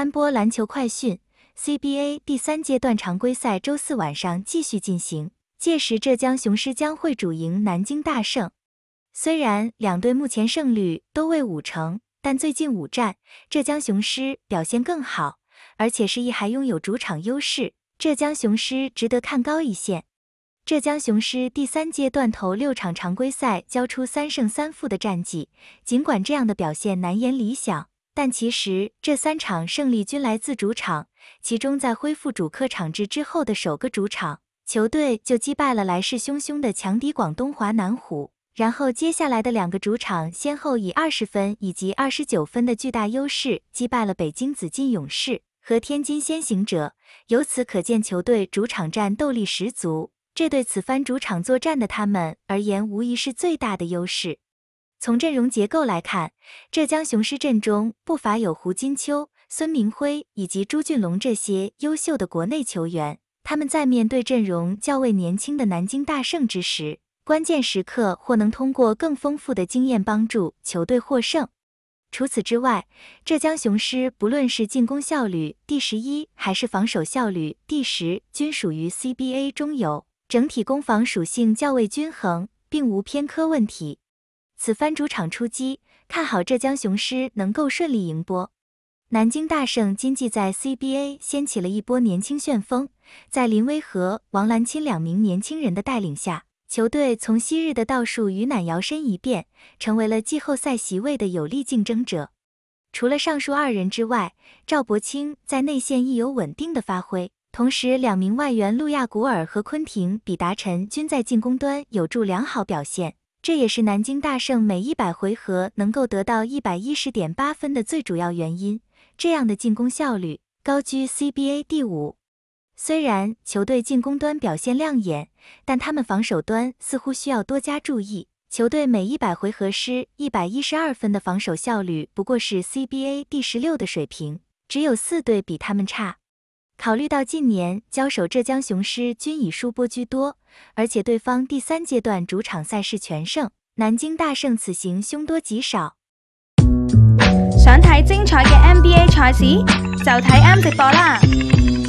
三波篮球快讯：CBA 第三阶段常规赛周四晚上继续进行，届时浙江雄狮将会主迎南京大胜。虽然两队目前胜率都为五成，但最近五战浙江雄狮表现更好，而且是一还拥有主场优势，浙江雄狮值得看高一线。浙江雄狮第三阶段头六场常规赛交出三胜三负的战绩，尽管这样的表现难言理想。但其实这三场胜利均来自主场，其中在恢复主客场制之后的首个主场，球队就击败了来势汹汹的强敌广东华南虎，然后接下来的两个主场，先后以二十分以及二十九分的巨大优势击败了北京紫禁勇士和天津先行者。由此可见，球队主场战斗力十足，这对此番主场作战的他们而言，无疑是最大的优势。从阵容结构来看，浙江雄狮阵中不乏有胡金秋、孙铭徽以及朱俊龙这些优秀的国内球员。他们在面对阵容较为年轻的南京大圣之时，关键时刻或能通过更丰富的经验帮助球队获胜。除此之外，浙江雄狮不论是进攻效率第十一，还是防守效率第十，均属于 CBA 中游，整体攻防属性较为均衡，并无偏科问题。此番主场出击，看好浙江雄狮能够顺利赢波。南京大胜今季在 CBA 掀起了一波年轻旋风，在林威和王岚嵚两名年轻人的带领下，球队从昔日的倒数鱼腩摇身一变，成为了季后赛席位的有力竞争者。除了上述二人之外，赵博清在内线亦有稳定的发挥，同时两名外援路亚古尔和昆廷比达臣均在进攻端有助良好表现。这也是南京大圣每一百回合能够得到一百一十点八分的最主要原因。这样的进攻效率高居 CBA 第五，虽然球队进攻端表现亮眼，但他们防守端似乎需要多加注意。球队每一百回合失一百一十二分的防守效率，不过是 CBA 第十六的水平，只有四队比他们差。考虑到近年交手浙江雄狮均以输波居多，而且对方第三阶段主场赛事全胜，南京大胜此行凶多吉少。想睇精彩嘅 NBA 赛事，就睇啱直播啦！